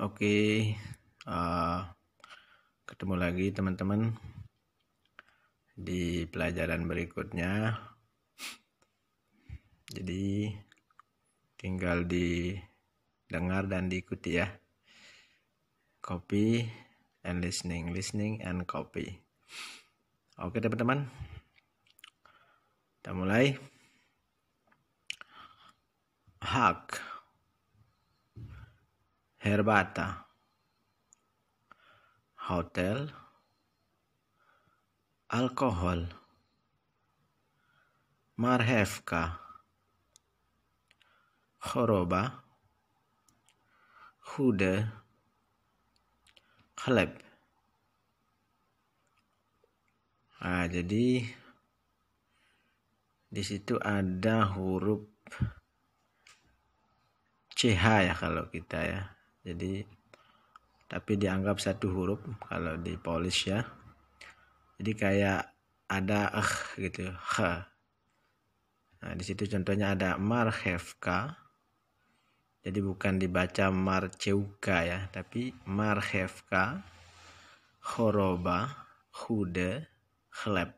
Oke, uh, ketemu lagi teman-teman di pelajaran berikutnya. Jadi tinggal didengar dan diikuti ya. Copy and listening, listening and copy. Oke teman-teman, kita mulai. Hak herbata hotel alkohol Marhevka choroba chudy chleb nah, jadi di situ ada huruf CH ya kalau kita ya jadi tapi dianggap satu huruf kalau di Polish ya jadi kayak ada eh gitu h nah di situ contohnya ada marhevka jadi bukan dibaca marceuka ya tapi marhevka choroba hude chleb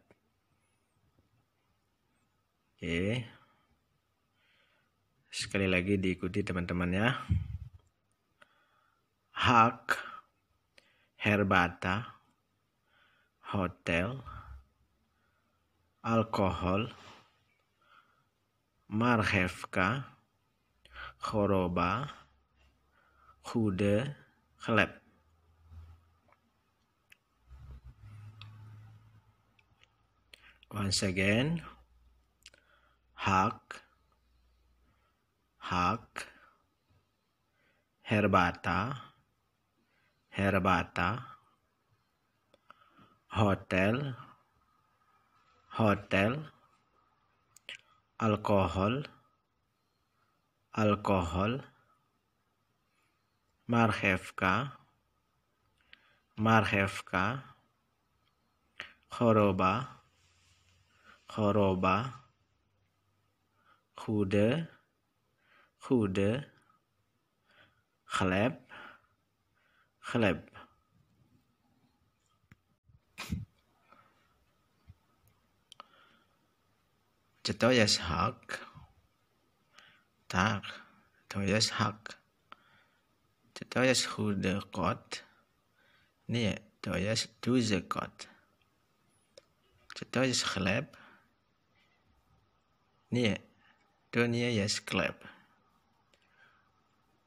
oke sekali lagi diikuti teman-teman ya hak, herbata, hotel, alkohol, marhevka, koroba, kuda, klep. Once again, hak, hak, herbata, herbata hotel hotel alcohol alcohol Marhevka Marhevka choroba choroba Chude Chude chleb chleb czy to hak? Tak, to jest hak. Czy to jest chudy kot? Nie, to jest duży kot. Czy to jest chleb? Nie, to nie jest chleb.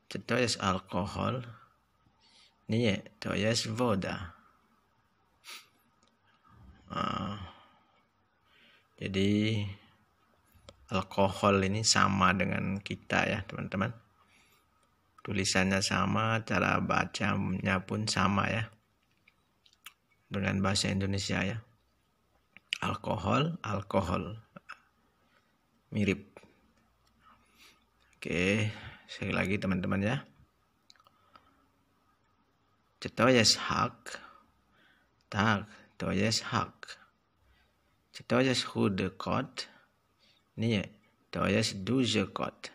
Czy to jest alkohol? Nie, to jest woda. Ah. jadi alkohol ini sama dengan kita ya teman-teman. Tulisannya sama, cara bacanya pun sama ya. Dengan bahasa Indonesia ya. Alkohol, alkohol. Mirip. Oke, sekali lagi teman-teman ya. Czy to hak? Tak, to jest hak. Czy to jest chudy kot? Nie, to jest duży kot.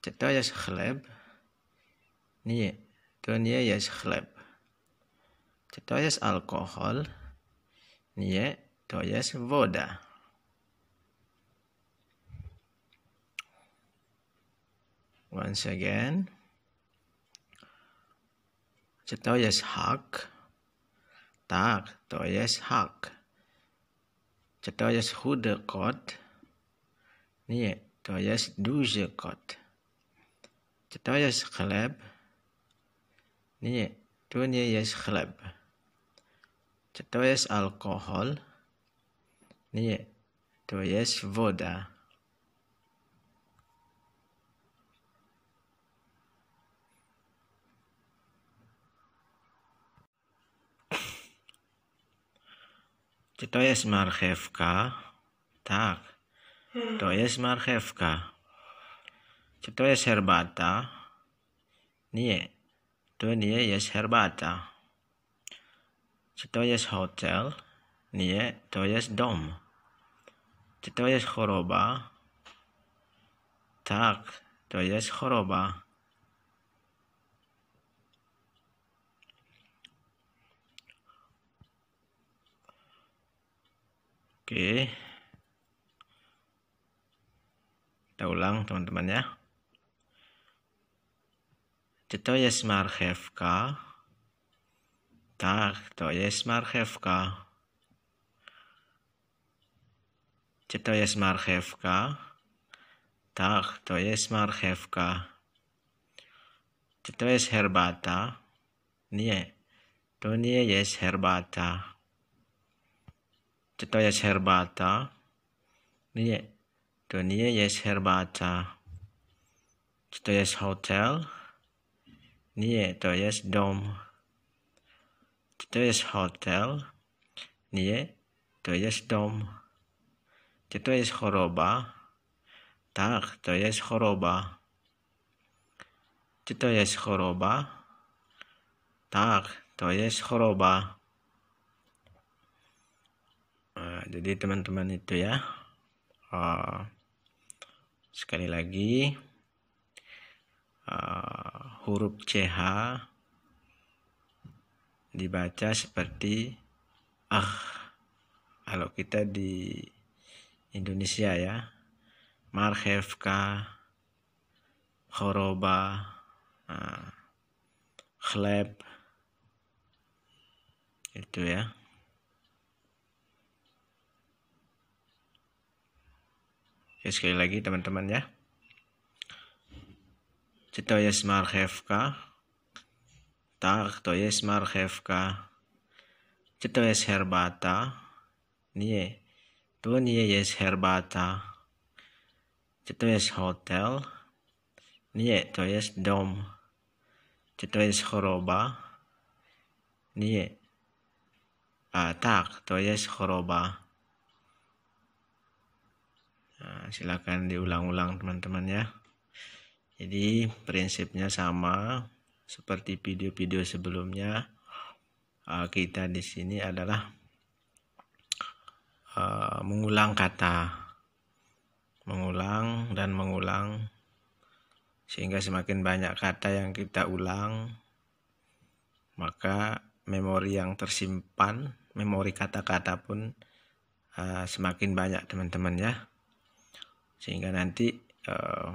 Czy to jest chleb? Nie, to nie jest chleb. Czy to jest alkohol? Nie, to jest woda. Once again. Så to jest hak. Tak, to jest hak. Czy to jest chudy kot? Nie, to jest duży kot. Czy to jest chleb? Nie, to nie jest chleb. Czy to jest alkohol? Nie, ya, to jest woda. Czy to jest marchewka? Tak. To jest marchewka. Czy to jest herbata? Nie. To nie jest herbata. Czy to jest hotel? Nie. To jest dom. Czy to jest choroba? Tak. To jest choroba. Oke. Kita ulang teman-teman ya. To jest marchewka. Tak, to jest marchewka. Tito yes jest Tak, to yes marchewka. herbata? Nie, to nie yes herbata. to jest herbata. Nie, to nie jest herbata. Czy to jest hotel? Nie, to jest dom. Czy to jest hotel? Nie, to jest dom. Czy to jest choroba? Tak, to jest choroba. Czy to jest choroba? Tak, to jest choroba. jadi teman-teman itu ya uh, sekali lagi uh, huruf CH dibaca seperti ah kalau kita di Indonesia ya marhefka khoroba uh, khleb itu ya ya sekali lagi teman-teman ya. Cito yes marhevka. Tak to yes marhevka. Cito yes herbata. Nie. Tu nie yes herbata. Cito yes hotel. Nie, to jest dom. cito to jest Nie. Uh, tak, to jest choroba. Nah, silakan diulang-ulang teman-teman ya. Jadi prinsipnya sama seperti video-video sebelumnya. Ah, kita di sini adalah ah, mengulang kata, mengulang dan mengulang sehingga semakin banyak kata yang kita ulang maka memori yang tersimpan memori kata-kata pun ah, semakin banyak teman-teman ya sehingga nanti uh,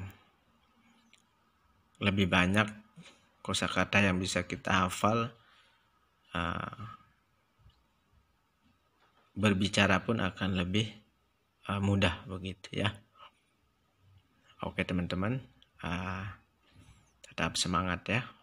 lebih banyak kosakata yang bisa kita hafal uh, berbicara pun akan lebih uh, mudah begitu ya oke teman-teman uh, tetap semangat ya